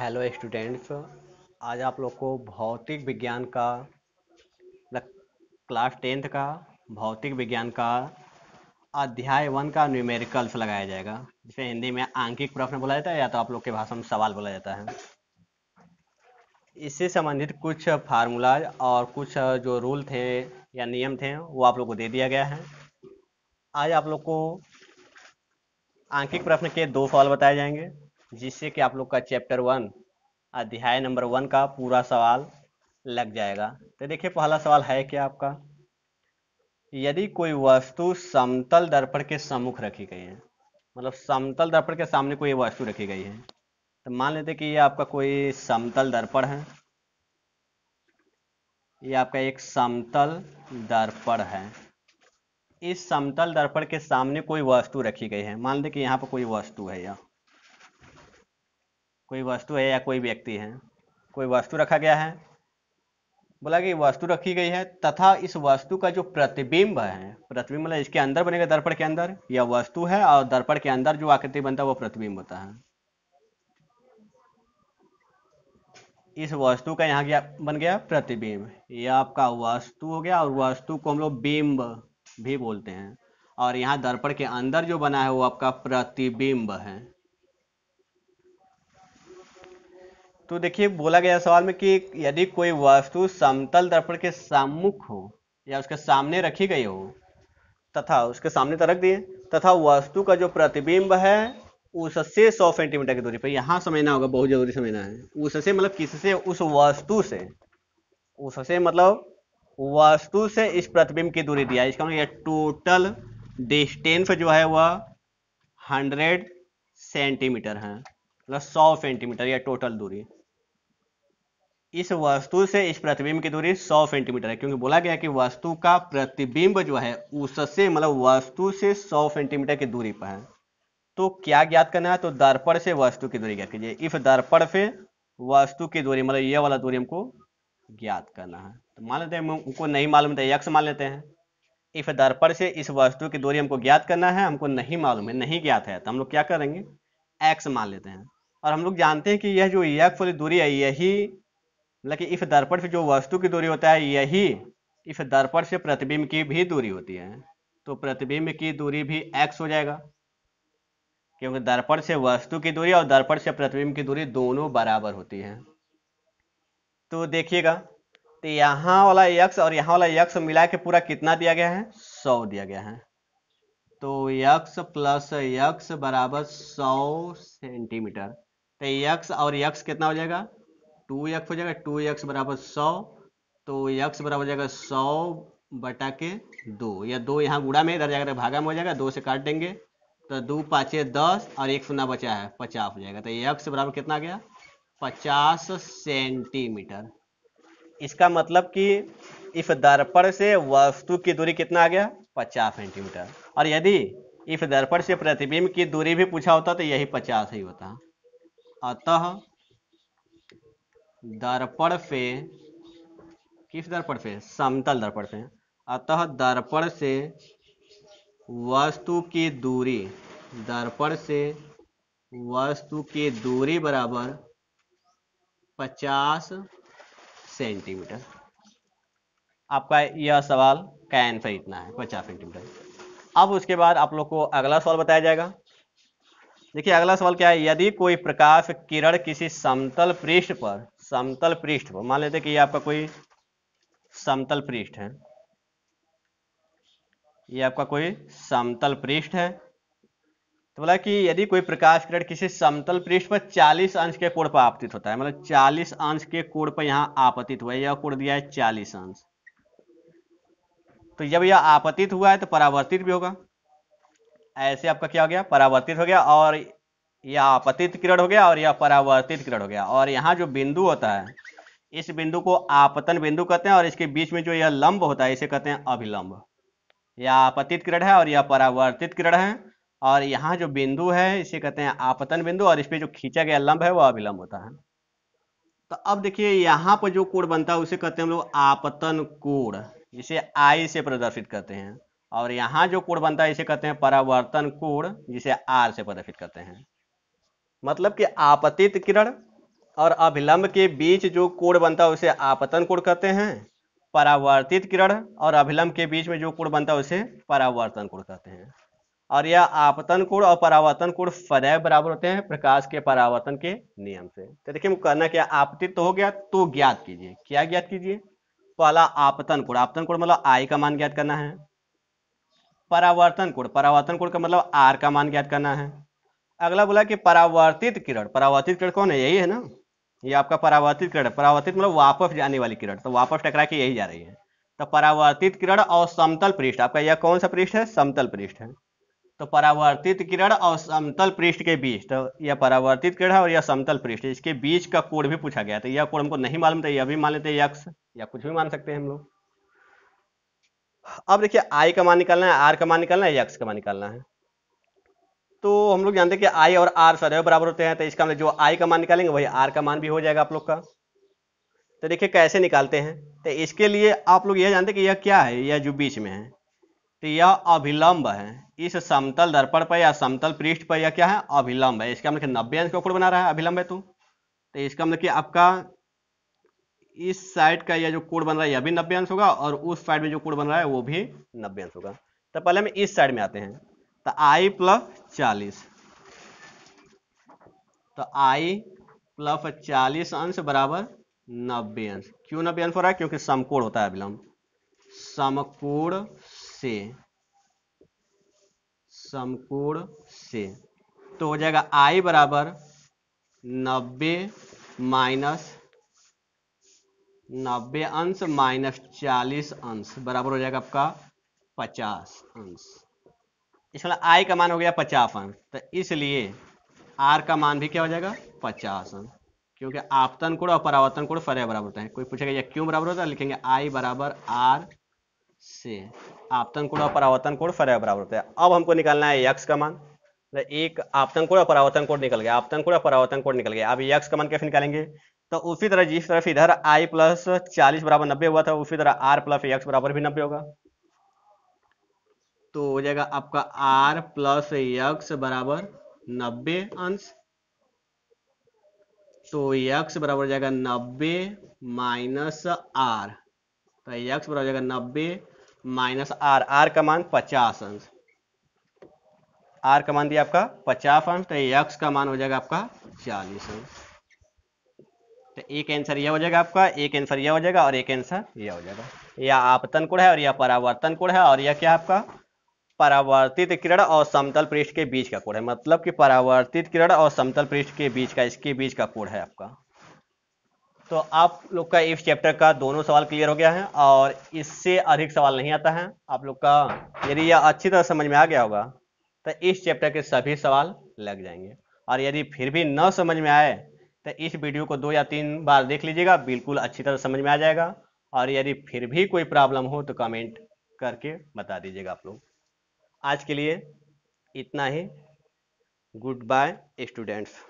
hello students आज आप लोग को भौतिक विज्ञान का क्लास मतलब टेंथ का भौतिक विज्ञान का अध्याय वन का न्यूमेरिकल्स लगाया जाएगा जिसे हिंदी में आंकिक प्रश्न बोला जाता है या तो आप लोग के भाषा में सवाल बोला जाता है इससे संबंधित कुछ फार्मूला और कुछ जो रूल थे या नियम थे वो आप लोग को दे दिया गया है आज आप लोग को आंकिक प्रश्न के दो सवाल बताए जाएंगे जिससे कि आप लोग का चैप्टर वन अध्याय नंबर वन का पूरा सवाल लग जाएगा तो देखिए पहला सवाल है क्या आपका यदि कोई वस्तु समतल दर्पण के सम्मुख रखी गई है मतलब समतल दर्पण के सामने कोई वस्तु रखी गई है तो मान लेते कि ये आपका कोई समतल दर्पण है ये आपका एक समतल दर्पण है इस समतल दर्पण के सामने कोई वस्तु रखी गई है मान लेते कि यहाँ पर कोई वस्तु है यह कोई वस्तु है या कोई व्यक्ति है कोई वस्तु रखा गया है बोला कि वस्तु रखी गई है तथा इस वस्तु का जो प्रतिबिंब है प्रतिबिंब मतलब इसके अंदर बनेगा दर्पण के अंदर यह वस्तु है और दर्पण के अंदर जो आकृति बनता है वो प्रतिबिंब होता है इस वस्तु का यहाँ क्या बन गया प्रतिबिंब यह आपका वस्तु हो गया और वस्तु को हम लोग बिंब भी बोलते हैं और यहाँ दर्पण के अंदर जो बना है वो आपका प्रतिबिंब है तो देखिए बोला गया सवाल में कि यदि कोई वस्तु समतल दर्पण के सम्मुख हो या उसके सामने रखी गई हो तथा उसके सामने तो रख दिए तथा वस्तु का जो प्रतिबिंब है उससे सौ सेंटीमीटर की दूरी पर यहां समझना होगा बहुत जरूरी समझना है उससे मतलब किससे उस वस्तु से उससे मतलब वस्तु से इस प्रतिबिंब की दूरी दिया इसका मतलब टोटल डिस्टेंस जो है वह हंड्रेड सेंटीमीटर है मतलब सौ सेंटीमीटर या टोटल दूरी इस वस्तु से इस प्रतिबिंब की दूरी 100 सेंटीमीटर है क्योंकि बोला गया कि वस्तु का प्रतिबिंब जो है उससे मतलब वस्तु से 100 सेंटीमीटर की दूरी पर है तो क्या ज्ञात करना है तो दर्पण से वस्तु की दूरी ज्ञात कीजिए इफ दर्पण से वस्तु की दूरी मतलब ये वाला दूरी हमको ज्ञात करना है तो मान लेते हैं उनको नहीं मालूम था तो यक्ष मान लेते हैं इफ दर्पण से इस वस्तु की दूरी हमको ज्ञात करना है हमको नहीं मालूम है नहीं ज्ञात है तो हम लोग क्या करेंगे एक्स मान लेते हैं और हम लोग जानते हैं कि यह जो यक्ष वाली दूरी है यही मतलब कि इस दर्पण से जो वस्तु की दूरी होता है यही इस दर्पण से प्रतिबिंब की भी दूरी होती है तो प्रतिबिंब की दूरी भी एक्स हो जाएगा क्योंकि दर्पण से वस्तु की दूरी और दर्पण से प्रतिबिंब की दूरी दोनों बराबर होती है तो देखिएगा तो यहाँ वाला यक्ष और यहाँ वाला यक्ष मिला के पूरा कितना दिया गया है सौ दिया गया है तो यक्ष प्लस यक्ष बराबर सौ सेंटीमीटर तो यक्ष और यक्ष कितना हो जाएगा टू एक्स हो जाएगा टू एक्स बराबर सौ तो यक्स बराबर जाएगा सौ बटा के दो या दो यहाँ गुड़ा में इधर जाएगा तो भागा में हो जाएगा दो से काट देंगे तो दो पाँचे दस और एक सुना बचा है पचास हो जाएगा तो यक्स बराबर कितना आ गया पचास सेंटीमीटर इसका मतलब कि इस दर्पण से वस्तु की दूरी कितना आ गया पचास सेंटीमीटर और यदि इस दर्पण से प्रतिबिंब की दूरी भी पूछा होता तो यही पचास ही होता अतः दर्पण से किस दर्पण से समतल दर्पण से अतः दर्पण से वस्तु की दूरी दर्पण से वस्तु की दूरी बराबर 50 सेंटीमीटर आपका यह सवाल का आंसर इतना है 50 सेंटीमीटर अब उसके बाद आप लोग को अगला सवाल बताया जाएगा देखिए अगला सवाल क्या है यदि कोई प्रकाश किरण किसी समतल पृष्ठ पर समतल पृष्ठ पर मान लेते कि ये आपका कोई समतल पृष्ठ है ये आपका कोई समतल पृष्ठ है तो बोला कि यदि कोई प्रकाश किरण किसी समतल पृष्ठ पर 40 अंश के कोण पर आपतित होता है मतलब 40 अंश के कोण पर यहां आपतित हुआ है यह कोण दिया है 40 अंश तो जब यह आपतित हुआ है तो परावर्तित भी होगा ऐसे आपका क्या हो गया परावर्तित हो गया और यह आपतित किरण हो गया और यह परावर्तित किरण हो गया और यहाँ जो बिंदु होता है इस बिंदु को आपतन बिंदु कहते हैं और इसके बीच में जो यह लंब होता है इसे कहते हैं अभिलंब यह आपतित किरण है और यह परावर्तित किरण है और यहाँ जो बिंदु है इसे कहते हैं आपतन बिंदु और इस पर जो खींचा गया लंब है वह अभिलंब होता है तो अब देखिए यहाँ पर जो कोण बनता है उसे कहते हैं हम लोग आपतन कोण जिसे आई से प्रदर्शित करते हैं और यहाँ जो कोण बनता है इसे कहते हैं परावर्तन कोण जिसे आर से प्रदर्शित करते हैं मतलब कि आपतित किरण और अभिलंब के बीच जो कोण बनता है उसे आपतन कोण कहते हैं परावर्तित किरण और अभिलंब के बीच में जो कोण बनता है उसे परावर्तन कोण कहते हैं और यह आपतन कोण और परावर्तन कोण सदैव बराबर होते हैं प्रकाश के परावर्तन के नियम से तो देखिए करना क्या आपतित तो हो गया तो ज्ञात कीजिए क्या ज्ञात कीजिए पहला आपतन कोण आपतन कोण मतलब आई का मान ज्ञात करना है परावर्तन कोण परावर्तन कोण का मतलब आर का मान ज्ञात करना है अगला बोला कि परावर्तित किरण परावर्तित किरण कौन है यही है ना ये आपका परावर्तित किरण परावर्तित मतलब वापस जाने वाली किरण तो वापस टकरा के यही जा रही है तो परावर्तित किरण और समतल पृष्ठ आपका यह कौन सा पृष्ठ है समतल पृष्ठ है तो परावर्तित किरण और समतल पृष्ठ के बीच तो यह परावर्तित किरण है और यह समतल पृष्ठ इसके बीच का कोण भी पूछा गया तो यह कोण हमको नहीं मालूम था तो यह भी मान लेते यक्ष या कुछ भी मान सकते हैं हम लोग अब देखिए आई का मान निकालना है आर का मान निकालना है यक्ष का मान निकालना है तो हम लोग जानते हैं कि आई और आर सदैव बराबर होते हैं तो इसका मतलब जो आई का मान निकालेंगे वही आर का मान भी हो जाएगा आप लोग का तो देखिए कैसे निकालते हैं तो इसके लिए आप लोग यह जानते हैं कि यह क्या है यह जो बीच में है तो यह अभिलंब है इस समतल दर्पण पर या समतल पृष्ठ पर यह क्या है अभिलंब है इसका मतलब नब्बे अंश का कोण बना रहा है अभिलंब है तो तो इसका मतलब कि आपका इस साइड का यह जो कोण बन रहा है यह भी नब्बे अंश होगा और उस साइड में जो कोण बन रहा है वो भी नब्बे अंश होगा तो पहले हम इस साइड में आते हैं तो आई प्लस चालीस तो आई प्लस चालीस अंश बराबर नब्बे अंश क्यों नब्बे अंश हो रहा है क्योंकि समकोण होता है अभिलंब समकोण से समकोण से तो हो जाएगा आई बराबर नब्बे माइनस नब्बे अंश माइनस चालीस अंश बराबर हो जाएगा आपका पचास अंश इसमें मतलब आई का मान हो गया पचापन तो इसलिए आर का मान भी क्या हो जाएगा पचास क्योंकि आपतन कोण और परावर्तन कोण फरे बराबर होते हैं कोई पूछेगा ये क्यों बराबर होता है लिखेंगे आई बराबर आर से आपतन कोण और परावर्तन कोण फरे बराबर होता है अब हमको निकालना है यक्स का मान तो एक आपतन कोण और परावर्तन कोण निकल गया आपतन कोण और परावर्तन कोण निकल गया अब यक्स का मान कैसे निकालेंगे तो उसी तरह जिस तरफ इधर आई प्लस चालीस बराबर नब्बे हुआ था उसी तरह आर प्लस एक्स बराबर भी नब्बे होगा तो हो जाएगा आपका आर प्लस यक्स बराबर नब्बे अंश तो यक्स बराबर जाएगा नब्बे माइनस आर तो यक्स बराबर जाएगा नब्बे माइनस आर आर का मान पचास अंश आर का मान दिया आपका पचास अंश तो यक्स का मान हो जाएगा आपका चालीस अंश तो एक आंसर यह हो जाएगा आपका एक आंसर यह हो जाएगा और एक आंसर यह हो जाएगा यह आपतन कोण है और यह परावर्तन कोण है और यह क्या आपका परावर्तित किरण और समतल पृष्ठ के बीच का कोण है मतलब कि परावर्तित किरण और समतल पृष्ठ के बीच का इसके बीच का कोण है आपका तो आप लोग का इस चैप्टर का दोनों सवाल क्लियर हो गया है और इससे अधिक सवाल नहीं आता है आप लोग का यदि यह अच्छी तरह समझ में आ गया होगा तो इस चैप्टर के सभी सवाल लग जाएंगे और यदि फिर भी न समझ में आए तो इस वीडियो को दो या तीन बार देख लीजिएगा बिल्कुल अच्छी तरह समझ में आ जाएगा और यदि फिर भी कोई प्रॉब्लम हो तो कमेंट करके बता दीजिएगा आप लोग आज के लिए इतना ही गुड बाय स्टूडेंट्स